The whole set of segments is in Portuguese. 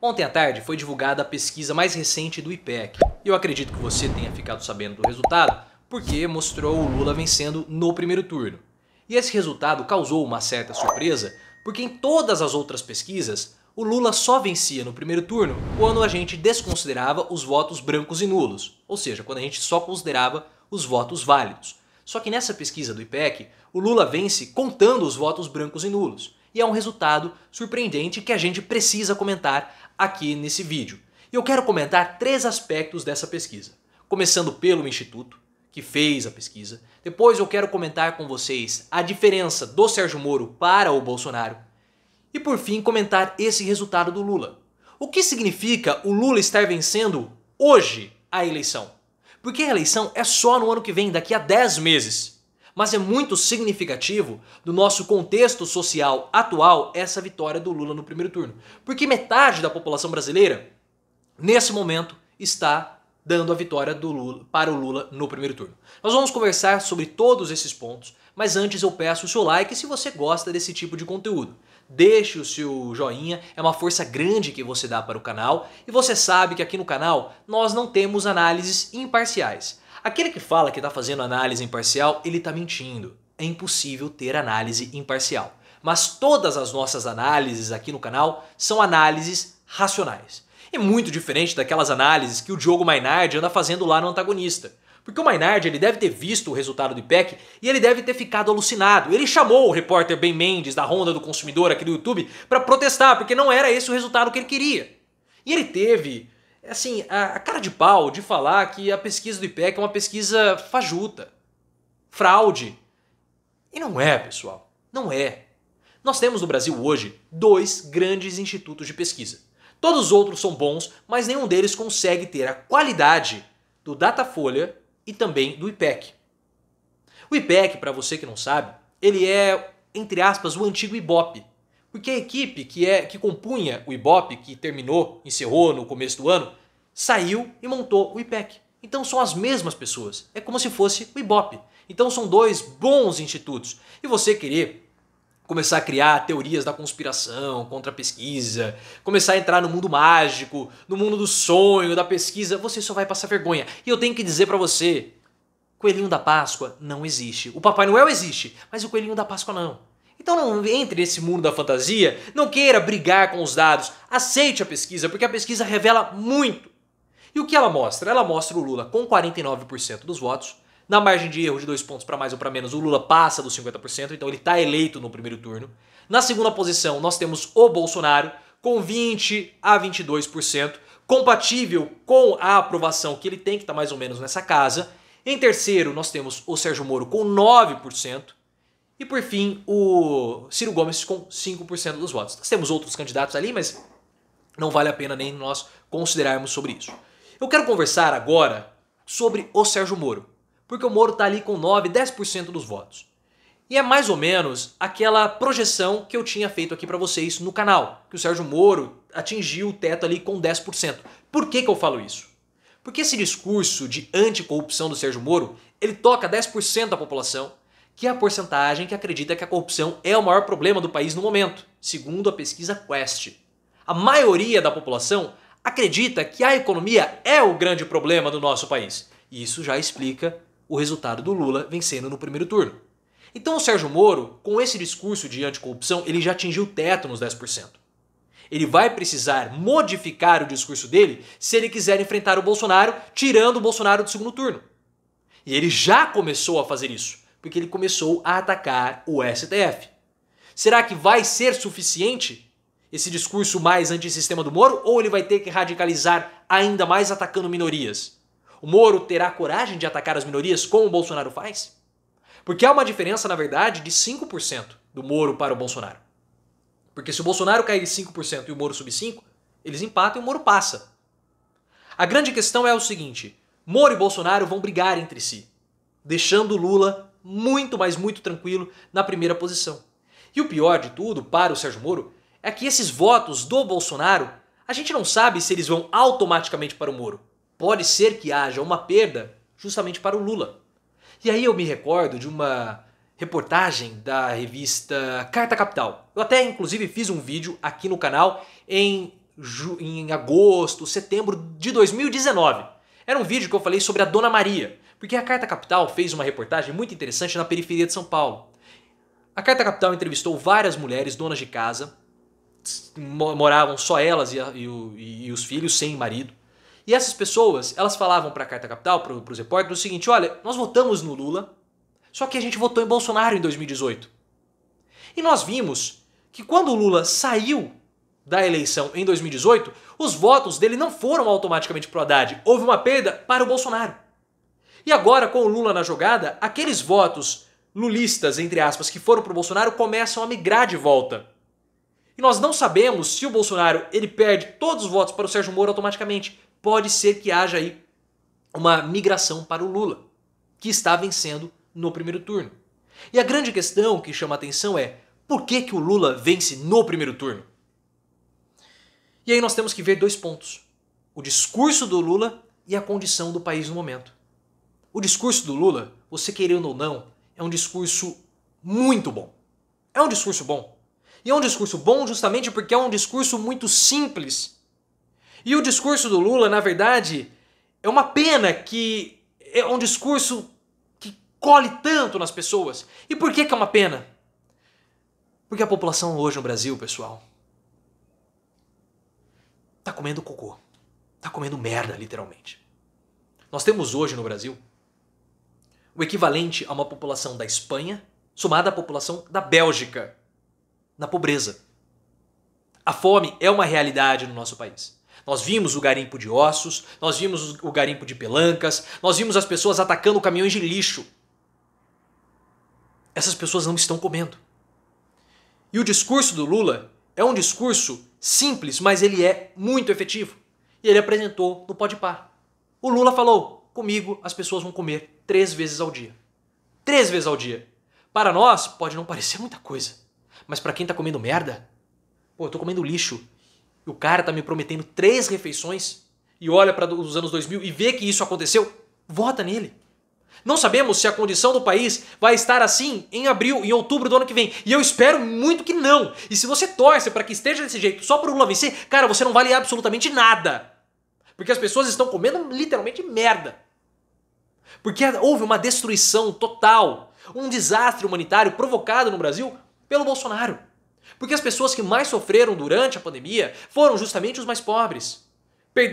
Ontem à tarde foi divulgada a pesquisa mais recente do IPEC. Eu acredito que você tenha ficado sabendo do resultado porque mostrou o Lula vencendo no primeiro turno. E esse resultado causou uma certa surpresa, porque em todas as outras pesquisas, o Lula só vencia no primeiro turno quando a gente desconsiderava os votos brancos e nulos, ou seja, quando a gente só considerava os votos válidos. Só que nessa pesquisa do IPEC, o Lula vence contando os votos brancos e nulos. E é um resultado surpreendente que a gente precisa comentar aqui nesse vídeo. E eu quero comentar três aspectos dessa pesquisa, começando pelo Instituto, que fez a pesquisa. Depois eu quero comentar com vocês a diferença do Sérgio Moro para o Bolsonaro. E por fim, comentar esse resultado do Lula. O que significa o Lula estar vencendo hoje a eleição? Porque a eleição é só no ano que vem, daqui a 10 meses mas é muito significativo do nosso contexto social atual essa vitória do Lula no primeiro turno. Porque metade da população brasileira, nesse momento, está dando a vitória do Lula, para o Lula no primeiro turno. Nós vamos conversar sobre todos esses pontos, mas antes eu peço o seu like se você gosta desse tipo de conteúdo. Deixe o seu joinha, é uma força grande que você dá para o canal, e você sabe que aqui no canal nós não temos análises imparciais. Aquele que fala que está fazendo análise imparcial, ele está mentindo. É impossível ter análise imparcial. Mas todas as nossas análises aqui no canal são análises racionais. É muito diferente daquelas análises que o Diogo Mainardi anda fazendo lá no antagonista. Porque o Mainardi ele deve ter visto o resultado do IPEC e ele deve ter ficado alucinado. Ele chamou o repórter Ben Mendes da Ronda do Consumidor aqui do YouTube para protestar, porque não era esse o resultado que ele queria. E ele teve é assim, a, a cara de pau de falar que a pesquisa do IPEC é uma pesquisa fajuta, fraude. E não é, pessoal. Não é. Nós temos no Brasil hoje dois grandes institutos de pesquisa. Todos os outros são bons, mas nenhum deles consegue ter a qualidade do Datafolha e também do IPEC. O IPEC, para você que não sabe, ele é, entre aspas, o antigo IBOP, porque a equipe que é que compunha o IBOP, que terminou, encerrou no começo do ano, saiu e montou o IPEC. Então são as mesmas pessoas. É como se fosse o IBOP. Então são dois bons institutos. E você querer começar a criar teorias da conspiração contra a pesquisa, começar a entrar no mundo mágico, no mundo do sonho, da pesquisa, você só vai passar vergonha. E eu tenho que dizer para você, coelhinho da Páscoa não existe. O Papai Noel existe, mas o coelhinho da Páscoa não. Então não entre nesse mundo da fantasia, não queira brigar com os dados, aceite a pesquisa, porque a pesquisa revela muito. E o que ela mostra? Ela mostra o Lula com 49% dos votos, na margem de erro de dois pontos para mais ou para menos, o Lula passa dos 50%, então ele está eleito no primeiro turno. Na segunda posição, nós temos o Bolsonaro com 20 a 22%, compatível com a aprovação que ele tem, que está mais ou menos nessa casa. Em terceiro, nós temos o Sérgio Moro com 9%. E por fim, o Ciro Gomes com 5% dos votos. Nós temos outros candidatos ali, mas não vale a pena nem nós considerarmos sobre isso. Eu quero conversar agora sobre o Sérgio Moro, porque o Moro está ali com 9, 10% dos votos. E é mais ou menos aquela projeção que eu tinha feito aqui para vocês no canal, que o Sérgio Moro atingiu o teto ali com 10%. Por que, que eu falo isso? Porque esse discurso de anticorrupção do Sérgio Moro, ele toca 10% da população, que é a porcentagem que acredita que a corrupção é o maior problema do país no momento, segundo a pesquisa Quest. A maioria da população acredita que a economia é o grande problema do nosso país. E isso já explica o resultado do Lula vencendo no primeiro turno. Então o Sérgio Moro, com esse discurso de anticorrupção, ele já atingiu o teto nos 10%. Ele vai precisar modificar o discurso dele se ele quiser enfrentar o Bolsonaro, tirando o Bolsonaro do segundo turno. E ele já começou a fazer isso porque ele começou a atacar o STF. Será que vai ser suficiente esse discurso mais antissistema do Moro ou ele vai ter que radicalizar ainda mais atacando minorias? O Moro terá coragem de atacar as minorias como o Bolsonaro faz? Porque há uma diferença, na verdade, de 5% do Moro para o Bolsonaro. Porque se o Bolsonaro cair 5% e o Moro subir 5%, eles empatam e o Moro passa. A grande questão é o seguinte: Moro e Bolsonaro vão brigar entre si, deixando Lula muito, mas muito tranquilo na primeira posição. E o pior de tudo, para o Sérgio Moro, é que esses votos do Bolsonaro, a gente não sabe se eles vão automaticamente para o Moro. Pode ser que haja uma perda justamente para o Lula. E aí eu me recordo de uma reportagem da revista Carta Capital. Eu até inclusive fiz um vídeo aqui no canal em, em agosto, setembro de 2019. Era um vídeo que eu falei sobre a Dona Maria, porque a Carta Capital fez uma reportagem muito interessante na periferia de São Paulo. A Carta Capital entrevistou várias mulheres donas de casa, moravam só elas e, a, e, o, e os filhos sem marido. E essas pessoas, elas falavam para a Carta Capital, para os repórteres, o seguinte: olha, nós votamos no Lula, só que a gente votou em Bolsonaro em 2018. E nós vimos que quando o Lula saiu da eleição em 2018, os votos dele não foram automaticamente para o Haddad. Houve uma perda para o Bolsonaro. E agora, com o Lula na jogada, aqueles votos lulistas, entre aspas, que foram para o Bolsonaro começam a migrar de volta. E nós não sabemos se o Bolsonaro ele perde todos os votos para o Sérgio Moro automaticamente. Pode ser que haja aí uma migração para o Lula, que está vencendo no primeiro turno. E a grande questão que chama atenção é por que, que o Lula vence no primeiro turno? E aí nós temos que ver dois pontos: o discurso do Lula e a condição do país no momento. O discurso do Lula, você querendo ou não, é um discurso muito bom. É um discurso bom. E é um discurso bom justamente porque é um discurso muito simples. E o discurso do Lula, na verdade, é uma pena que é um discurso que colhe tanto nas pessoas. E por que, que é uma pena? Porque a população hoje no Brasil, pessoal, tá comendo cocô. Tá comendo merda, literalmente. Nós temos hoje no Brasil o equivalente a uma população da Espanha somada à população da Bélgica na pobreza. A fome é uma realidade no nosso país. Nós vimos o garimpo de ossos, nós vimos o garimpo de pelancas, nós vimos as pessoas atacando caminhões de lixo. Essas pessoas não estão comendo. E o discurso do Lula é um discurso simples, mas ele é muito efetivo. E ele apresentou no Podpah. O Lula falou: "Comigo as pessoas vão comer três vezes ao dia. Três vezes ao dia. Para nós, pode não parecer muita coisa. Mas para quem tá comendo merda, pô, eu tô comendo lixo. E o cara tá me prometendo três refeições e olha para os anos 2000 e vê que isso aconteceu, vota nele. Não sabemos se a condição do país vai estar assim em abril, em outubro do ano que vem. E eu espero muito que não. E se você torce para que esteja desse jeito só para o Lula vencer, cara, você não vale absolutamente nada. Porque as pessoas estão comendo literalmente merda. Porque houve uma destruição total, um desastre humanitário provocado no Brasil pelo Bolsonaro. Porque as pessoas que mais sofreram durante a pandemia foram justamente os mais pobres.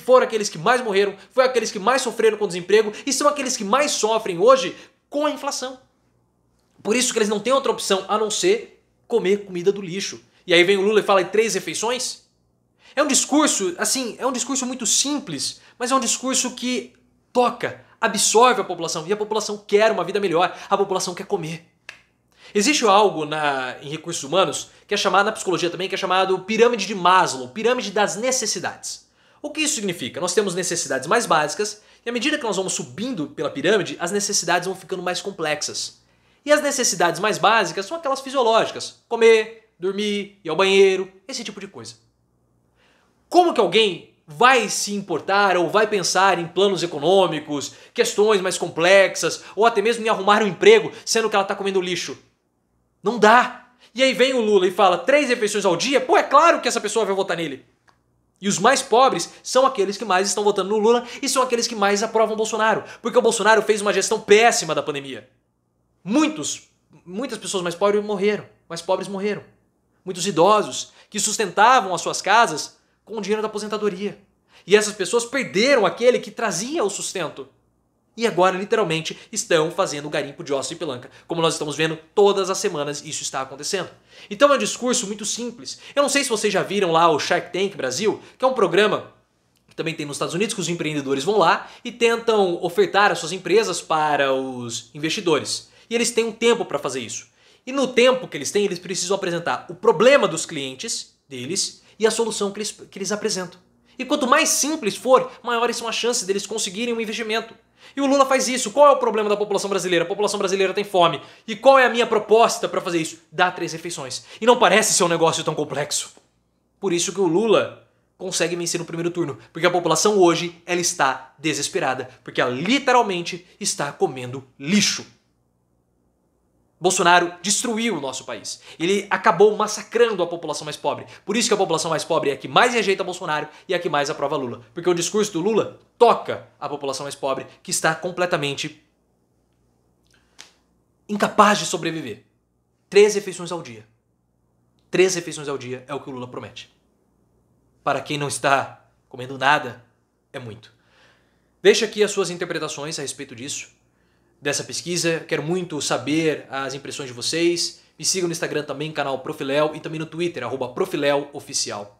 Foram aqueles que mais morreram, foram aqueles que mais sofreram com desemprego e são aqueles que mais sofrem hoje com a inflação. Por isso que eles não têm outra opção a não ser comer comida do lixo. E aí vem o Lula e fala em três refeições? É um discurso, assim, é um discurso muito simples, mas é um discurso que toca absorve a população e a população quer uma vida melhor, a população quer comer. Existe algo na, em recursos humanos que é chamado na psicologia também, que é chamado pirâmide de Maslow, pirâmide das necessidades. O que isso significa? Nós temos necessidades mais básicas e à medida que nós vamos subindo pela pirâmide, as necessidades vão ficando mais complexas. E as necessidades mais básicas são aquelas fisiológicas: comer, dormir, ir ao banheiro, esse tipo de coisa. Como que alguém vai se importar ou vai pensar em planos econômicos, questões mais complexas, ou até mesmo em arrumar um emprego, sendo que ela está comendo lixo. Não dá. E aí vem o Lula e fala três refeições ao dia, pô, é claro que essa pessoa vai votar nele. E os mais pobres são aqueles que mais estão votando no Lula e são aqueles que mais aprovam o Bolsonaro, porque o Bolsonaro fez uma gestão péssima da pandemia. Muitos, muitas pessoas mais pobres morreram, mais pobres morreram. Muitos idosos que sustentavam as suas casas com o dinheiro da aposentadoria. E essas pessoas perderam aquele que trazia o sustento. E agora, literalmente, estão fazendo garimpo de ossos e pelanca. Como nós estamos vendo, todas as semanas isso está acontecendo. Então é um discurso muito simples. Eu não sei se vocês já viram lá o Shark Tank Brasil, que é um programa que também tem nos Estados Unidos, que os empreendedores vão lá e tentam ofertar as suas empresas para os investidores. E eles têm um tempo para fazer isso. E no tempo que eles têm, eles precisam apresentar o problema dos clientes deles e a solução que eles, que eles apresentam. E quanto mais simples for, maiores são as chances deles conseguirem um investimento. E o Lula faz isso. Qual é o problema da população brasileira? A população brasileira tem fome. E qual é a minha proposta para fazer isso? Dar três refeições. E não parece ser um negócio tão complexo. Por isso que o Lula consegue vencer no primeiro turno, porque a população hoje ela está desesperada, porque ela literalmente está comendo lixo. Bolsonaro destruiu o nosso país. Ele acabou massacrando a população mais pobre. Por isso que a população mais pobre é a que mais rejeita Bolsonaro e é a que mais aprova Lula. Porque o discurso do Lula toca a população mais pobre que está completamente incapaz de sobreviver. Três refeições ao dia. Três refeições ao dia é o que o Lula promete. Para quem não está comendo nada, é muito. Deixa aqui as suas interpretações a respeito disso dessa pesquisa. Quero muito saber as impressões de vocês. Me sigam no Instagram também, canal Profilel, e também no Twitter, arroba Oficial.